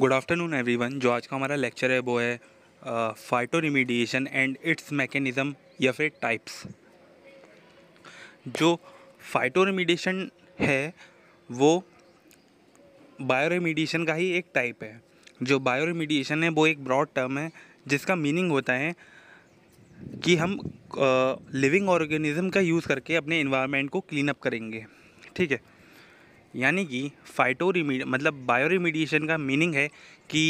good afternoon everyone जो आज का हमारा लेक्चर है वो है phytoremediation and its mechanism या फिर टाइप्स जो फाइटो रिमीडिएशन है वो बायो रिमीडिएशन का ही एक टाइप है जो बायो रिमीडिएशन है वो एक ब्रॉड टर्म है जिसका मीनिंग होता है कि हम लिविंग uh, ऑर्गेनिज़म का यूज़ करके अपने इन्वायरमेंट को क्लीन अप करेंगे ठीक है यानी कि फाइटो मतलब बायो रिमीडिएशन का मीनिंग है कि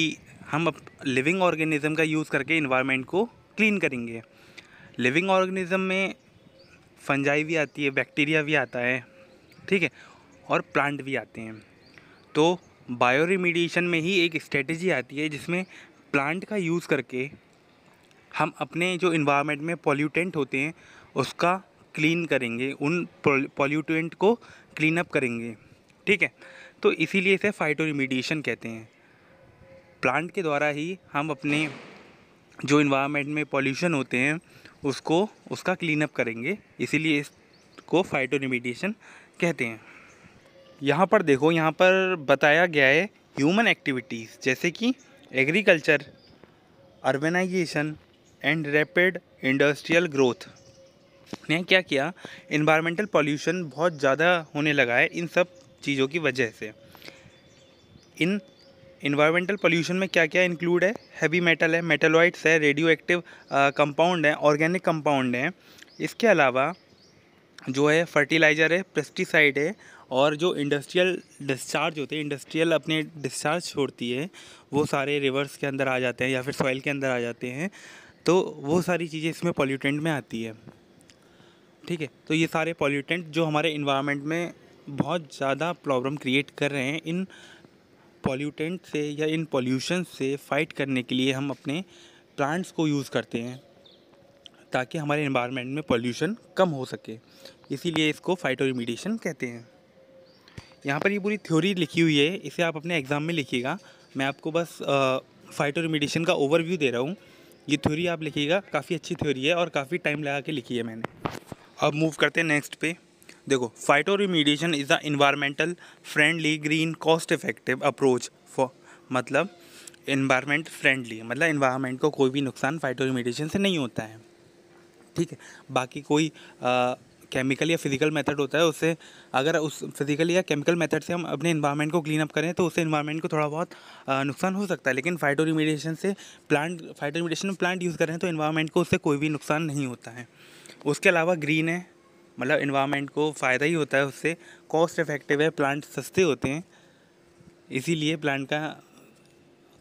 हम लिविंग ऑर्गेनिज़म का यूज़ करके इन्वायरमेंट को क्लीन करेंगे लिविंग ऑर्गेनिज़म में फंजाई भी आती है बैक्टीरिया भी आता है ठीक है और प्लांट भी आते हैं तो बायो रिमीडिएशन में ही एक स्ट्रेटजी आती है जिसमें प्लांट का यूज़ करके हम अपने जो इन्वायरमेंट में पॉल्यूटेंट होते हैं उसका क्लीन करेंगे उन पॉल्यूटेंट को क्लीन अप करेंगे ठीक है तो इसीलिए इसे फाइटो रिमीडिएशन कहते हैं प्लांट के द्वारा ही हम अपने जो इन्वायरमेंट में पॉल्यूशन होते हैं उसको उसका क्लीन अप करेंगे इसीलिए इसको फाइटो रिमीडिएशन कहते हैं यहाँ पर देखो यहाँ पर बताया गया है ह्यूमन एक्टिविटीज़ जैसे कि agriculture urbanization and rapid industrial growth ने क्या किया इन्वायरमेंटल पॉल्यूशन बहुत ज़्यादा होने लगा है इन सब चीज़ों की वजह से इन इन्वायरमेंटल पोल्यूशन में क्या क्या इंक्लूड है हैवी मेटल है मेटलॉइड्स है रेडियो एक्टिव कंपाउंड है ऑर्गेनिक कंपाउंड है इसके अलावा जो है फर्टिलाइज़र है पेस्टिसाइड है और जो इंडस्ट्रियल डिस्चार्ज होते हैं इंडस्ट्रियल अपने डिस्चार्ज छोड़ती है वो सारे रिवर्स के अंदर आ जाते हैं या फिर सॉइल के अंदर आ जाते हैं तो वो सारी चीज़ें इसमें पॉल्यूटेंट में आती है ठीक है तो ये सारे पॉल्यूटेंट जो हमारे इन्वायरमेंट में बहुत ज़्यादा प्रॉब्लम क्रिएट कर रहे हैं इन पॉल्यूटेंट से या इन पॉल्यूशन से फाइट करने के लिए हम अपने प्लांट्स को यूज़ करते हैं ताकि हमारे इन्वायरमेंट में पॉल्यूशन कम हो सके इसीलिए इसको फाइटो रिमीडिएशन कहते हैं यहाँ पर ये पूरी थ्योरी लिखी हुई है इसे आप अपने एग्ज़ाम में लिखिएगा मैं आपको बस फाइटो रिमीडिएशन का ओवरव्यू दे रहा हूँ ये थ्योरी आप लिखिएगा काफ़ी अच्छी थ्योरी है और काफ़ी टाइम लगा के लिखी है मैंने अब मूव करते हैं नेक्स्ट पे देखो phytoremediation is the environmental friendly green cost effective approach for मतलब इन्वायरमेंट फ्रेंडली मतलब इन्वायरमेंट को कोई भी नुकसान फाइटो रिमीडिएशन से नहीं होता है ठीक है बाकी कोई आ, केमिकल या फिजिकल मेथड होता है उससे अगर उस फिजिकल या केमिकल मेथड से हम अपने इन्वायरमेंट को क्लीन अप करें तो उससे इन्वायरमेंट को थोड़ा बहुत नुकसान हो सकता है लेकिन फाइटो रिमीडिएशन से प्लांट फाइटो रिमीडिएशन में प्लांट यूज़ करें तो इन्वायरमेंट को उससे कोई भी नुकसान नहीं होता है उसके अलावा ग्रीन है मतलब इन्वामेंट को फ़ायदा ही होता है उससे कॉस्ट इफ़ेक्टिव है प्लांट सस्ते होते हैं इसीलिए प्लांट का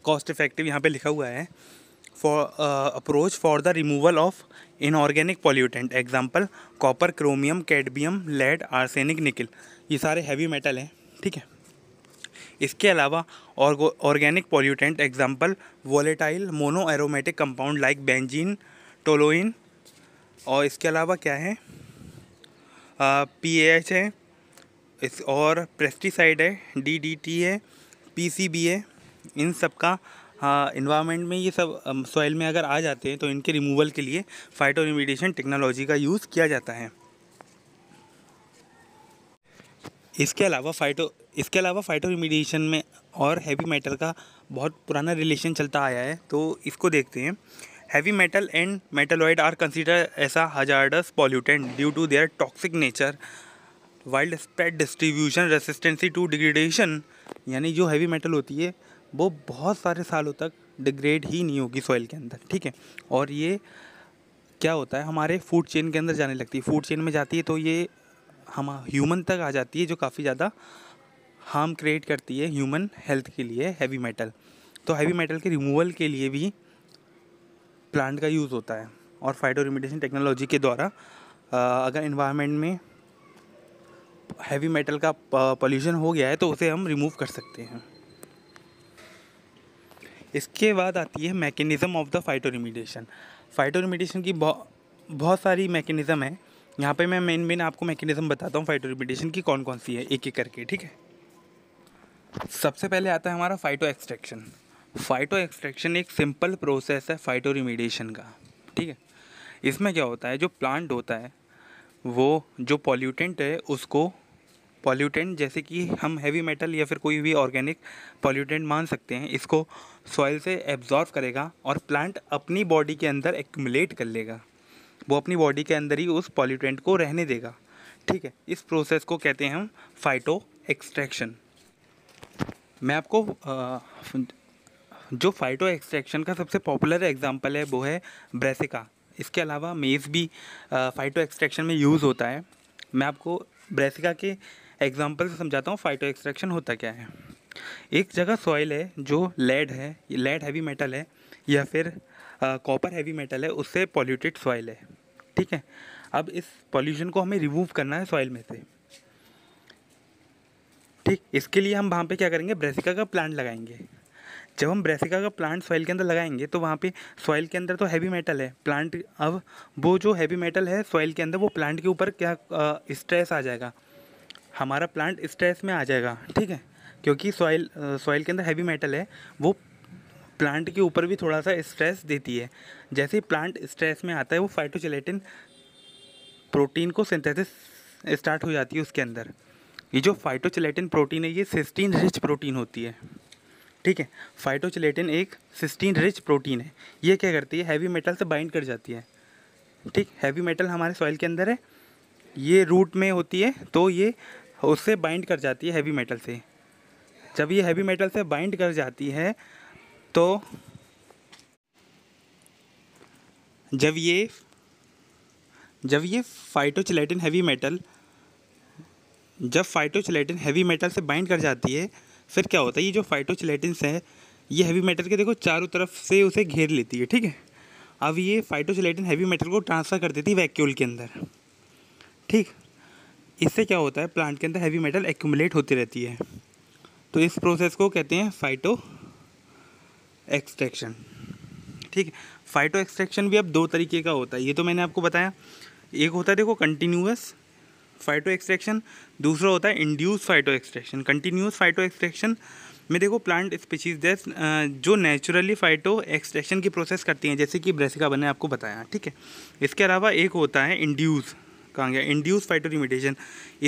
कॉस्ट इफ़ेक्टिव यहाँ पे लिखा हुआ है for approach for the removal of inorganic pollutant example copper chromium cadmium lead arsenic nickel ये सारे हैवी मेटल हैं ठीक है इसके अलावा organic pollutant example volatile mono aromatic compound like benzene toluene और इसके अलावा क्या है पी एच है इस और पेस्टिसाइड है डीडीटी है पीसीबी है इन सब का इन्वामेंट में ये सब सॉइल में अगर आ जाते हैं तो इनके रिमूवल के लिए फाइटो रिमीडिएशन टेक्नोलॉजी का यूज़ किया जाता है इसके अलावा फाइटो इसके अलावा फाइटो रिमीडिएशन में और हैवी मेटल का बहुत पुराना रिलेशन चलता आया है तो इसको देखते हैं heavy metal and metalloid are consider as a hazardous due to their toxic nature wild wild distribution resistancy to degradation यानी जो हैवी मेटल होती है वो बहुत सारे सालों तक डिग्रेड ही नहीं होगी सॉइल के अंदर ठीक है और ये क्या होता है हमारे फूड चेन के अंदर जाने लगती है फूड चेन में जाती है तो ये हम ह्यूमन तक आ जाती है जो काफ़ी ज़्यादा हार्म क्रिएट करती है ह्यूमन हेल्थ के लिए हैवी मेटल तो हैवी मेटल के रिमूवल के लिए भी प्लांट का यूज़ होता है और फाइटो रिमिडेशन टेक्नोलॉजी के द्वारा अगर इन्वायरमेंट में हैवी मेटल का पॉल्यूशन हो गया है तो उसे हम रिमूव कर सकते हैं इसके बाद आती है mechanism of the phytoremediation phytoremediation की बहुत सारी मैकेनिज़म है यहाँ पे मैं मेन मेन आपको मैकेनिज़म बताता हूँ फाइटो रिमिडेशन की कौन कौन सी है एक एक करके ठीक है सबसे पहले आता है हमारा फाइटो एक्सट्रैक्शन फाइटो एक्सट्रैक्शन एक सिंपल प्रोसेस है फाइटो रिमीडिएशन का ठीक है इसमें क्या होता है जो प्लांट होता है वो जो पॉल्यूटेंट है उसको पॉल्यूटेंट जैसे कि हम हैवी मेटल या फिर कोई भी ऑर्गेनिक पॉल्यूटेंट मान सकते हैं इसको सॉइल से एब्जॉर्व करेगा और प्लांट अपनी बॉडी के अंदर एक्यूमुलेट कर लेगा वो अपनी बॉडी के अंदर ही उस पॉल्यूटेंट को रहने देगा ठीक है इस प्रोसेस को कहते हैं हम फाइटो एक्सट्रैक्शन मैं आपको जो फाइटो एक्सट्रैक्शन का सबसे पॉपुलर एग्जाम्पल है वो है ब्रेसिका इसके अलावा मेज़ भी फाइटो एक्सट्रैक्शन में यूज़ होता है मैं आपको ब्रेसिका के एग्जाम्पल से समझाता हूँ फाइटो एक्सट्रैक्शन होता क्या है एक जगह सॉइल है जो लेड है लेड हैवी मेटल है या फिर कॉपर हैवी मेटल है उससे पॉल्यूटेड सॉइल है ठीक है अब इस पॉल्यूशन को हमें रिमूव करना है सॉइल में से ठीक इसके लिए हम वहाँ पे क्या करेंगे ब्रेसिका का प्लांट लगाएंगे जब हम ब्रेसिका का प्लांट सॉइल के अंदर लगाएंगे तो वहाँ पे सॉइल के अंदर तो हैवी मेटल है प्लांट अब वो जो हैवी मेटल है सॉइल के अंदर वो प्लांट के ऊपर क्या स्ट्रेस आ जाएगा हमारा प्लांट स्ट्रेस में आ जाएगा ठीक है क्योंकि सॉइल सॉइल के अंदर हैवी मेटल है वो प्लांट के ऊपर भी थोड़ा सा स्ट्रेस देती है जैसे ही प्लांट स्ट्रेस में आता है वो फाइटोजिलेटिन प्रोटीन को सिंथेसिस स्टार्ट हो जाती है उसके अंदर ये जो फाइटोचिलेटिन प्रोटीन है ये सिस्टीन रिच प्रोटीन होती है ठीक है फाइटोचिलेटिन एक सिस्टीन रिच प्रोटीन है ये क्या करती है हैवी मेटल से बाइंड कर जाती है ठीक हैवी मेटल हमारे सॉइल के अंदर है ये रूट में होती है तो ये उससे बाइंड कर जाती है हैवी मेटल से जब ये हैवी मेटल से बाइंड कर जाती है तो जब ये जब ये फाइटोचलेटिन हैवी मेटल जब फाइटोचलेटिन हैवी मेटल से बाइंड कर जाती है फिर क्या होता है ये जो फाइटोचलेटिनस है ये हैवी मेटल के देखो चारों तरफ से उसे घेर लेती है ठीक है अब ये फाइटोचलेटिन हैवी मेटल को ट्रांसफ़र कर देती है वैक्यूल के अंदर ठीक इससे क्या होता है प्लांट के अंदर हैवी मेटल एक्यूमुलेट होती रहती है तो इस प्रोसेस को कहते हैं फाइटो एक्सट्रैक्शन ठीक है फाइटो एक्सट्रैक्शन भी अब दो तरीके का होता है ये तो मैंने आपको बताया एक होता है देखो कंटिन्यूस फाइटो एक्सट्रैक्शन दूसरा होता है induce phytoextraction continuous phytoextraction में देखो प्लांट स्पीशीज uh, जो नेचुरली फाइटो एक्सट्रैक्शन की प्रोसेस करती हैं जैसे कि ब्रेसिका बने आपको बताया ठीक है इसके अलावा एक होता है इंड्यूस कहाँ गया इंड्यूस फाइटो रिमिटेशन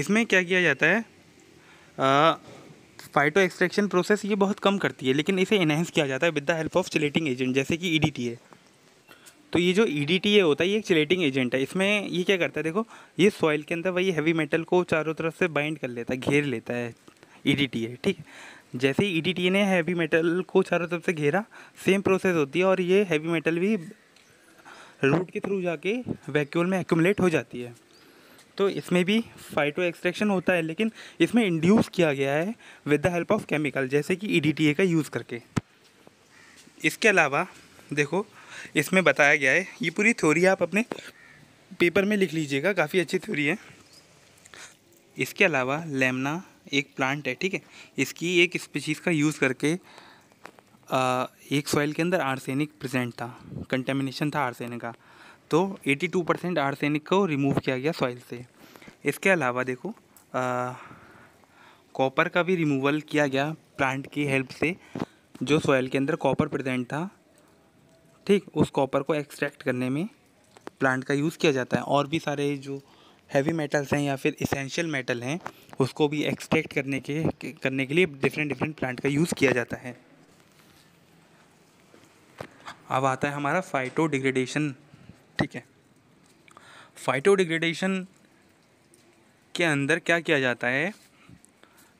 इसमें क्या किया जाता है आ, फाइटो एक्सट्रैक्शन प्रोसेस ये बहुत कम करती है लेकिन इसे इनहेंस किया जाता है with the help of chelating agent जैसे कि ई e तो ये जो ई डी टी ए होता है ये एक चिलेटिंग एजेंट है इसमें ये क्या करता है देखो ये सॉइल के अंदर वही हैवी मेटल को चारों तरफ से बाइंड कर लेता है घेर लेता है ई डी टी ए ठीक है जैसे ही ई e ने हैवी मेटल को चारों तरफ से घेरा सेम प्रोसेस होती है और ये हैवी मेटल भी रूट के थ्रू जाके वैक्यूल में एक्यूमलेट हो जाती है तो इसमें भी फाइटो एक्सट्रैक्शन होता है लेकिन इसमें इंड्यूस किया गया है with the help of chemical जैसे कि ई डी टी ए का यूज़ करके इसके अलावा देखो इसमें बताया गया है ये पूरी थ्योरी आप अपने पेपर में लिख लीजिएगा काफ़ी अच्छी थ्योरी है इसके अलावा लेमना एक प्लांट है ठीक है इसकी एक स्पीशीज़ का यूज़ करके आ, एक सॉइल के अंदर आर्सेनिक प्रेजेंट था कंटेमिनेशन था आर्सेनिक का तो 82 परसेंट आर्सेनिक को रिमूव किया गया सॉइल से इसके अलावा देखो कॉपर का भी रिमूवल किया गया प्लांट की हेल्प से जो सॉइल के अंदर कॉपर प्रेजेंट था ठीक उस कॉपर को एक्सट्रैक्ट करने में प्लांट का यूज़ किया जाता है और भी सारे जो हैवी मेटल्स हैं या फिर इसेंशियल मेटल हैं उसको भी एक्सट्रैक्ट करने के करने के लिए डिफरेंट डिफरेंट प्लांट का यूज़ किया जाता है अब आता है हमारा फाइटो डिग्रेडेशन ठीक है फाइटो डिग्रेडेशन के अंदर क्या किया जाता है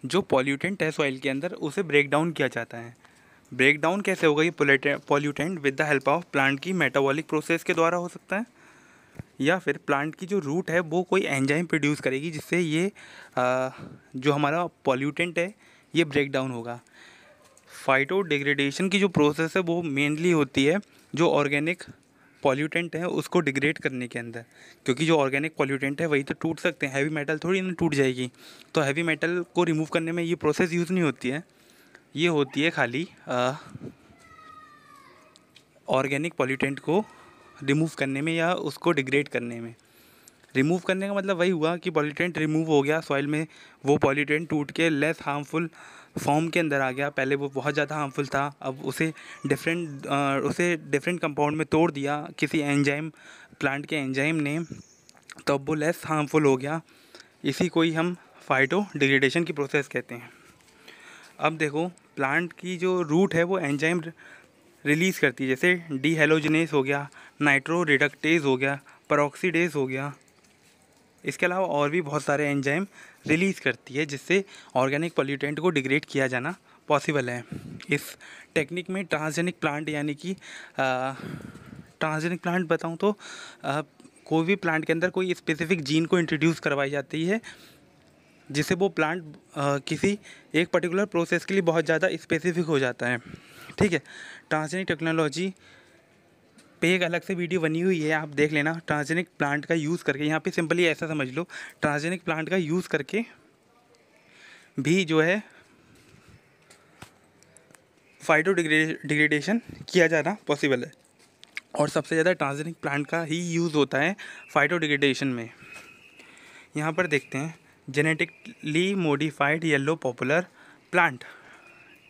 जो पॉल्यूटेंट है सॉइल के अंदर उसे ब्रेक डाउन किया जाता है ब्रेक डाउन कैसे होगा ये pollutant with the help of plant की मेटाबॉलिक प्रोसेस के द्वारा हो सकता है या फिर प्लांट की जो रूट है वो कोई एंजाइम प्रोड्यूस करेगी जिससे ये आ, जो हमारा पॉल्यूटेंट है ये ब्रेक डाउन होगा फाइटो डिग्रेडेशन की जो प्रोसेस है वो मेनली होती है जो ऑर्गेनिक पॉल्यूटेंट है उसको डिग्रेड करने के अंदर क्योंकि जो ऑर्गेनिक पॉल्यूटेंट है वही तो टूट सकते हैं हैवी मेटल थोड़ी ना टूट जाएगी तो हैवी मेटल को रिमूव करने में ये प्रोसेस यूज़ नहीं होती है ये होती है खाली ऑर्गेनिक पॉल्यूटेंट को रिमूव करने में या उसको डिग्रेड करने में रिमूव करने का मतलब वही हुआ कि पॉल्यूटेंट रिमूव हो गया सॉइल में वो पॉल्यूटेंट टूट के लेस हार्मफुल फॉर्म के अंदर आ गया पहले वो बहुत ज़्यादा हार्मफुल था अब उसे डिफरेंट उसे डिफरेंट कंपाउंड में तोड़ दिया किसी एंजाइम प्लांट के एंजाइम ने तो अब वो लेस हार्मफुल हो गया इसी को ही हम फाइटो डिग्रेडेशन की प्रोसेस कहते हैं अब देखो प्लांट की जो रूट है वो एंजाइम रिलीज़ करती है जैसे डीहेलोजनेस हो गया नाइट्रो रिडक्टेज हो गया परोक्सीडेज हो गया इसके अलावा और भी बहुत सारे एंजाइम रिलीज़ करती है जिससे ऑर्गेनिक पॉल्यूटेंट को डिग्रेड किया जाना पॉसिबल है इस टेक्निक में ट्रांसजेनिक प्लांट यानी कि ट्रांसजेनिक प्लांट बताऊँ तो आ, कोई भी प्लांट के अंदर कोई स्पेसिफिक जीन को इंट्रोड्यूस करवाई जाती है जिसे वो प्लांट किसी एक पर्टिकुलर प्रोसेस के लिए बहुत ज़्यादा स्पेसिफिक हो जाता है ठीक है ट्रांसजेनिक टेक्नोलॉजी पे एक अलग से वीडियो बनी हुई है आप देख लेना ट्रांसजेनिक प्लांट का यूज़ करके यहाँ पे सिंपली ऐसा समझ लो ट्रांसजेनिक प्लांट का यूज़ करके भी जो है फाइटो डिग्रेडेशन किया जाना पॉसिबल है और सबसे ज़्यादा ट्रांसजेनिक प्लांट का ही यूज़ होता है फाइटो डिग्रेडेशन में यहाँ पर देखते हैं genetically modified yellow poplar plant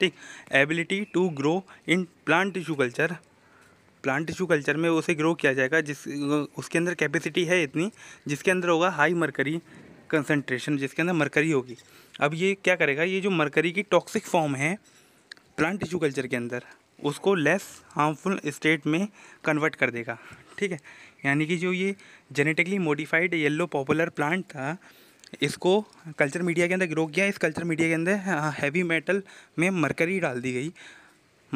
ठीक ability to grow in plant tissue culture plant tissue culture में उसे ग्रो किया जाएगा जिस उसके अंदर कैपेसिटी है इतनी जिसके अंदर होगा हाई मरकरी कंसनट्रेशन जिसके अंदर मरकरी होगी अब ये क्या करेगा ये जो मरकरी की टॉक्सिक फॉर्म है प्लांट टिश्यू कल्चर के अंदर उसको लेस हार्मफुल स्टेट में कन्वर्ट कर देगा ठीक है यानी कि जो ये genetically modified yellow poplar plant था इसको कल्चर मीडिया के अंदर ग्रो किया इस कल्चर मीडिया के अंदर हैवी हाँ, मेटल में मरकरी डाल दी गई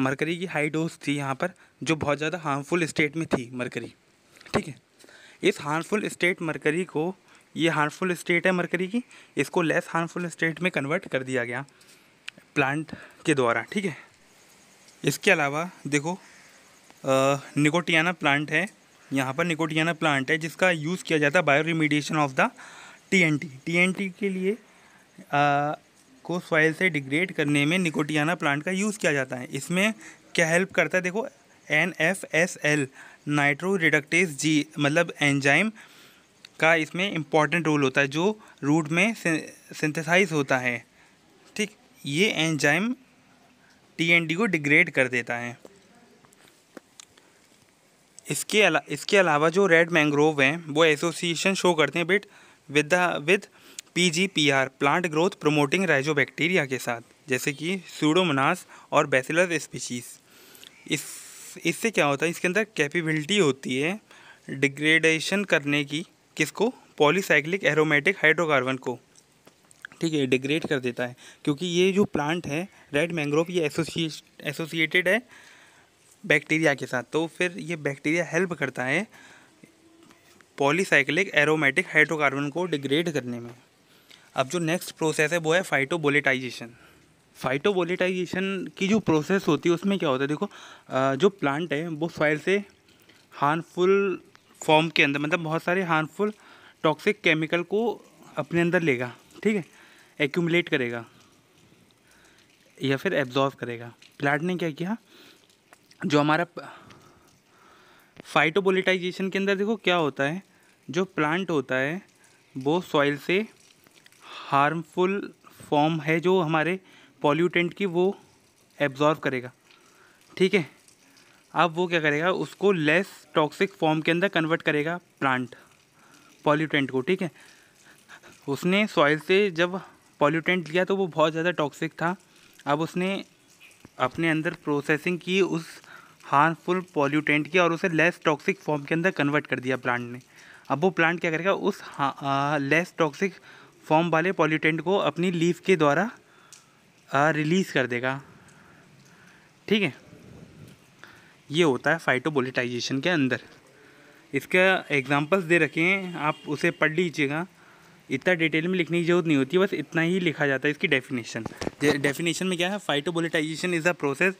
मरकरी की हाई डोज थी यहाँ पर जो बहुत ज़्यादा हार्मफुल स्टेट में थी मरकरी ठीक है इस हार्मफुल स्टेट मरकरी को ये हार्मफुल स्टेट है मरकरी की इसको लेस हार्मफुल स्टेट में कन्वर्ट कर दिया गया प्लांट के द्वारा ठीक है इसके अलावा देखो निकोटियाना प्लांट है यहाँ पर निकोटियाना प्लांट है जिसका यूज़ किया जाता है bioremediation of the TNT T के लिए आ, को सॉइल से डिग्रेड करने में निकोटियाना प्लांट का यूज़ किया जाता है इसमें क्या हेल्प करता है देखो N F S L nitroreductase G मतलब एंजाइम का इसमें इम्पॉर्टेंट रोल होता है जो रूट में सिंथेसाइज होता है ठीक ये एंजाइम टीएनडी को डिग्रेड कर देता है इसके अला इसके अलावा जो रेड मैंग्रोव हैं वो एसोसिएशन शो करते हैं bet with with P G P R plant growth promoting rhizobacteria के साथ जैसे कि सूडोमनास और बेसिलस स्पीशीज इस इससे क्या होता है इसके अंदर कैपेबिलिटी होती है डिग्रेडेशन करने की किसको पॉलीसाइक्लिक एरोमेटिक हाइड्रोकार्बन को ठीक है डिग्रेड कर देता है क्योंकि ये जो प्लांट है रेड मैंग्रोव ये एसोसिएटेड है बैक्टीरिया के साथ तो फिर ये बैक्टीरिया हेल्प करता है पॉलीसाइक्लिक एरोमेटिक हाइड्रोकार्बन को डिग्रेड करने में अब जो नेक्स्ट प्रोसेस है वो है फाइटोबोलेटाइजेशन फाइटोबोलेटाइजेशन की जो प्रोसेस होती है उसमें क्या होता है देखो जो प्लांट है वो सॉइल से हार्मफुल फॉर्म के अंदर मतलब बहुत सारे हार्मफुल टॉक्सिक केमिकल को अपने अंदर लेगा ठीक है एक्यूमलेट करेगा या फिर एब्जॉर्व करेगा प्लांट ने क्या किया जो हमारा फाइटोबोलिटाइजेशन के अंदर देखो क्या होता है जो प्लांट होता है वो सॉइल से हार्मफुल फॉर्म है जो हमारे पॉल्यूटेंट की वो एब्जॉर्व करेगा ठीक है अब वो क्या करेगा उसको लेस टॉक्सिक फॉर्म के अंदर कन्वर्ट करेगा प्लांट पॉल्यूटेंट को ठीक है उसने सॉइल से जब पॉल्यूटेंट लिया तो वो बहुत ज़्यादा टॉक्सिक था अब उसने अपने अंदर प्रोसेसिंग की उस हार्मफुल पॉल्यूटेंट किया और उसे लेस टॉक्सिक फॉर्म के अंदर कन्वर्ट कर दिया प्लांट ने अब वो प्लांट क्या करेगा उस लेस टॉक्सिक फॉर्म वाले पॉल्यूटेंट को अपनी लीफ के द्वारा रिलीज़ कर देगा ठीक है ये होता है फाइटोबोलिटाइजेशन के अंदर इसका एग्जांपल्स दे रखे हैं आप उसे पढ़ लीजिएगा इतना डिटेल में लिखने की जरूरत नहीं होती बस इतना ही लिखा जाता है इसकी डेफिनेशन डेफिनेशन में क्या है phytovolatilization is a process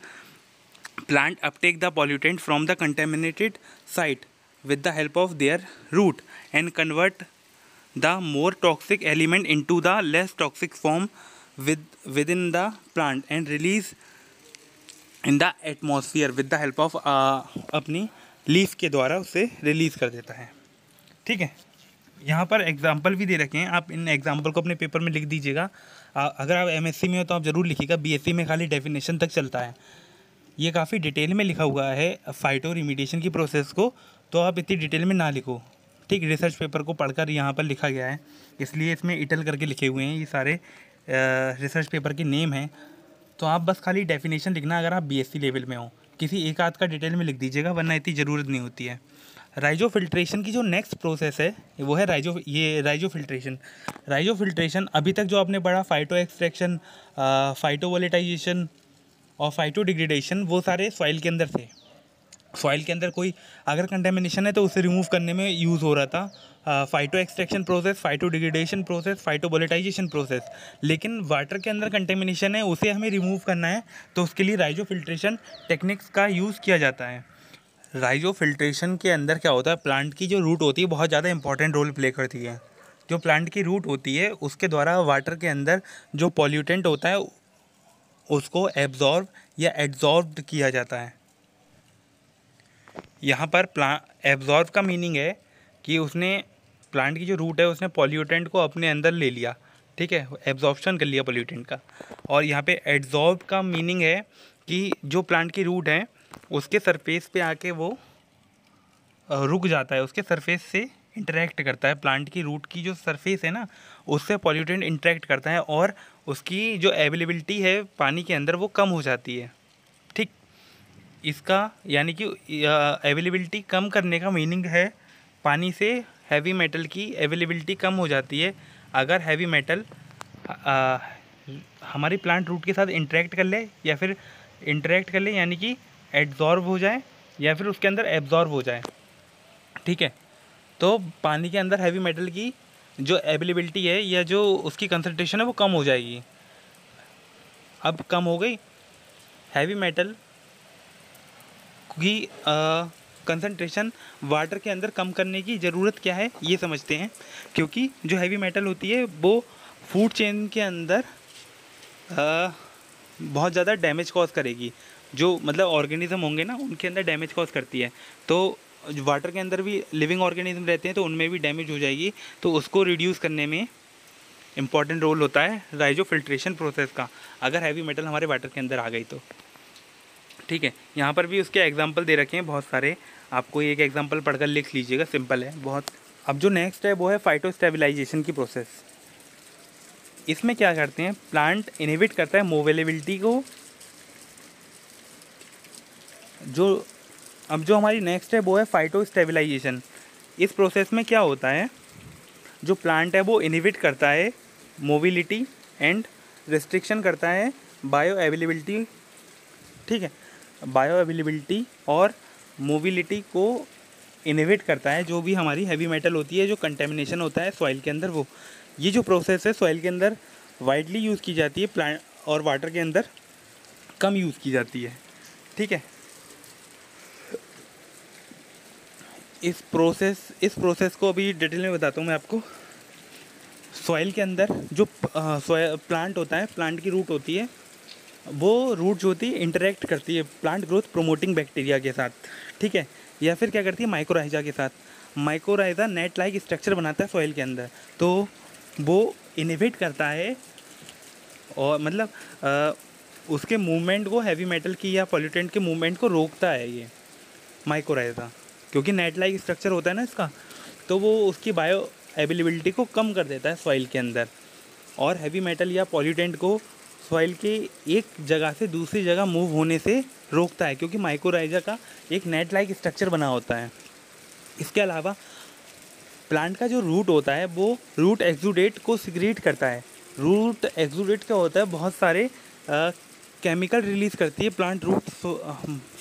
plant uptake the pollutant from the contaminated site with the help of their root and convert the more toxic element into the less toxic form with within the plant and release in the atmosphere with the help of अपनी leaf के द्वारा उसे release कर देता है ठीक है यहाँ पर एग्जाम्पल भी दे रखे हैं आप इन एग्जाम्पल को अपने पेपर में लिख दीजिएगा अगर आप एम एस सी में हो तो आप ज़रूर लिखिएगा बी एस सी में खाली डेफिनेशन तक चलता है ये काफ़ी डिटेल में लिखा हुआ है फाइटो रिमीडिएशन की प्रोसेस को तो आप इतनी डिटेल में ना लिखो ठीक रिसर्च पेपर को पढ़कर यहाँ पर लिखा गया है इसलिए इसमें इटल करके लिखे हुए हैं ये सारे रिसर्च पेपर के नेम हैं तो आप बस खाली डेफिनेशन लिखना अगर आप बी लेवल में हो किसी एक आध का डिटेल में लिख दीजिएगा वरना इतनी ज़रूरत नहीं होती है राइजो फिल्ट्रेशन की जो नेक्स्ट प्रोसेस है वो है राइजो ये राइजो फिल्ट्रेशन राइजो फिल्ट्रेशन अभी तक जो आपने पढ़ा फाइटो एक्सट्रैक्शन फाइटो वोलेटाइजेशन और फाइटो डिग्रेडेशन वो सारे सॉइल के अंदर थे सॉइल के अंदर कोई अगर कंटेमिनेशन है तो उसे रिमूव करने में यूज़ हो रहा था phytoextraction process phytodegradation process phytovolatilization process लेकिन वाटर के अंदर कंटेमिनेशन है उसे हमें रिमूव करना है तो उसके लिए राइजो फिल्ट्रेशन टेक्निक्स का यूज़ किया जाता है राइजो फिल्ट्रेशन के अंदर क्या होता है प्लांट की जो रूट होती है बहुत ज़्यादा इंपॉर्टेंट रोल प्ले करती है जो प्लांट की रूट होती है उसके द्वारा वाटर के अंदर जो पॉल्यूटेंट होता है उसको एब्जॉर्ब या एड्जॉर्ब किया जाता है यहाँ पर प्ला एब्जॉर्ब का मीनिंग है कि उसने प्लांट की जो रूट है उसने पॉल्यूटेंट को अपने अंदर ले लिया ठीक है एब्जॉर्बशन कर लिया पॉल्यूटेंट का और यहाँ पे एड्जॉर्ब का मीनिंग है कि जो प्लांट की रूट है उसके सरफेस पे आके वो रुक जाता है उसके सरफेस से इंटरेक्ट करता है प्लांट की रूट की जो सरफेस है ना उससे पॉल्यूटेंट इंटरेक्ट करता है और उसकी जो एवेलेबिलिटी है पानी के अंदर वो कम हो जाती है ठीक इसका यानी कि एवेलेबिलिटी कम करने का मीनिंग है पानी से हैवी मेटल की एवेलेबिलिटी कम हो जाती है अगर हैवी मेटल हमारी प्लांट रूट के साथ इंटरेक्ट कर ले या फिर इंटरेक्ट कर ले यानी कि एड्जॉर्व हो जाए या फिर उसके अंदर एब्जॉर्ब हो जाए ठीक है तो पानी के अंदर हैवी मेटल की जो एवेलेबिलिटी है या जो उसकी कंसनट्रेशन है वो कम हो जाएगी अब कम हो गई हैवी मेटल की कंसनट्रेशन वाटर के अंदर कम करने की ज़रूरत क्या है ये समझते हैं क्योंकि जो हैवी मेटल होती है वो फूड चेन के अंदर आ, बहुत ज़्यादा डैमेज कॉज करेगी जो मतलब ऑर्गेनिज़म होंगे ना उनके अंदर डैमेज कॉज करती है तो वाटर के अंदर भी लिविंग ऑर्गेनिज्म रहते हैं तो उनमें भी डैमेज हो जाएगी तो उसको रिड्यूस करने में इम्पॉर्टेंट रोल होता है राइजो फिल्ट्रेशन प्रोसेस का अगर हैवी मेटल हमारे वाटर के अंदर आ गई तो ठीक है यहाँ पर भी उसके एग्जाम्पल दे रखे हैं बहुत सारे आपको एक एग्जाम्पल पढ़कर लिख लीजिएगा सिंपल है बहुत अब जो नेक्स्ट है वो है फाइटो स्टेबिलाइजेशन की प्रोसेस इसमें क्या करते हैं प्लांट इनहिबिट करता है मोवेलेबिलिटी को जो अब जो हमारी नेक्स्ट है वो है फाइटो स्टेबिलाइजेशन इस प्रोसेस में क्या होता है जो प्लांट है वो इनिविट करता है मोबिलिटी एंड रिस्ट्रिक्शन करता है बायो अवेलेबिलिटी ठीक है बायो अवेलेबिलिटी और मोबिलिटी को इनिविट करता है जो भी हमारी हैवी मेटल होती है जो कंटेमिनेशन होता है सॉइल के अंदर वो ये जो प्रोसेस है सॉइल के अंदर वाइडली यूज़ की जाती है प्लांट और वाटर के अंदर कम यूज़ की जाती है ठीक है इस प्रोसेस इस प्रोसेस को अभी डिटेल में बताता हूँ मैं आपको सॉइल के अंदर जो प्लांट होता है प्लांट की रूट होती है वो रूट जो होती है इंटरेक्ट करती है प्लांट ग्रोथ प्रोमोटिंग बैक्टीरिया के साथ ठीक है या फिर क्या करती है माइक्रोराइजा के साथ माइक्रोराइजा नेट लाइक स्ट्रक्चर बनाता है सॉइल के अंदर तो वो इनिवेट करता है और मतलब आ, उसके मूवमेंट को हैवी मेटल की या पॉल्यूटेंट के मूवमेंट को रोकता है ये माइक्रोराइजा क्योंकि नेट लाइक स्ट्रक्चर होता है ना इसका तो वो उसकी बायो एवेलेबिलिटी को कम कर देता है सॉइल के अंदर और हैवी मेटल या पॉल्यूटेंट को सॉइल के एक जगह से दूसरी जगह मूव होने से रोकता है क्योंकि माइक्रोराइजा का एक नेट लाइक स्ट्रक्चर बना होता है इसके अलावा प्लांट का जो रूट होता है वो रूट एक्जुडेट को सिक्रीट करता है रूट एक्जुडेट क्या होता है बहुत सारे आ, केमिकल रिलीज़ करती है प्लांट रूट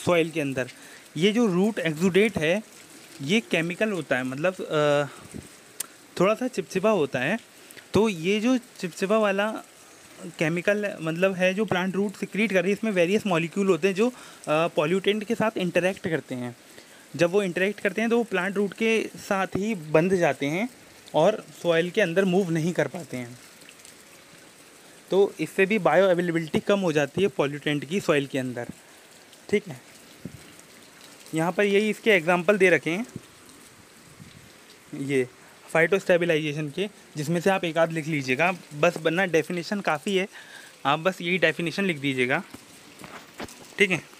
सॉइल के अंदर ये जो रूट एक्जुडेट है ये केमिकल होता है मतलब थोड़ा सा चिपचिपा होता है तो ये जो चिपचिपा वाला केमिकल मतलब है जो प्लांट रूट सिक्रीट कर रही है इसमें वेरियस मॉलिक्यूल होते हैं जो पॉल्यूटेंट के साथ इंटरेक्ट करते हैं जब वो इंटरेक्ट करते हैं तो वो प्लांट रूट के साथ ही बंध जाते हैं और सॉइल के अंदर मूव नहीं कर पाते हैं तो इससे भी बायो अवेलेबिलिटी कम हो जाती है पॉल्यूटेंट की सॉइल के अंदर ठीक है यहाँ पर यही इसके एग्ज़ाम्पल दे रखे हैं ये फाइटो स्टेबिलाईजेशन के जिसमें से आप एक आध लिख लीजिएगा बस बनना डेफिनेशन काफ़ी है आप बस यही डेफिनेशन लिख दीजिएगा ठीक है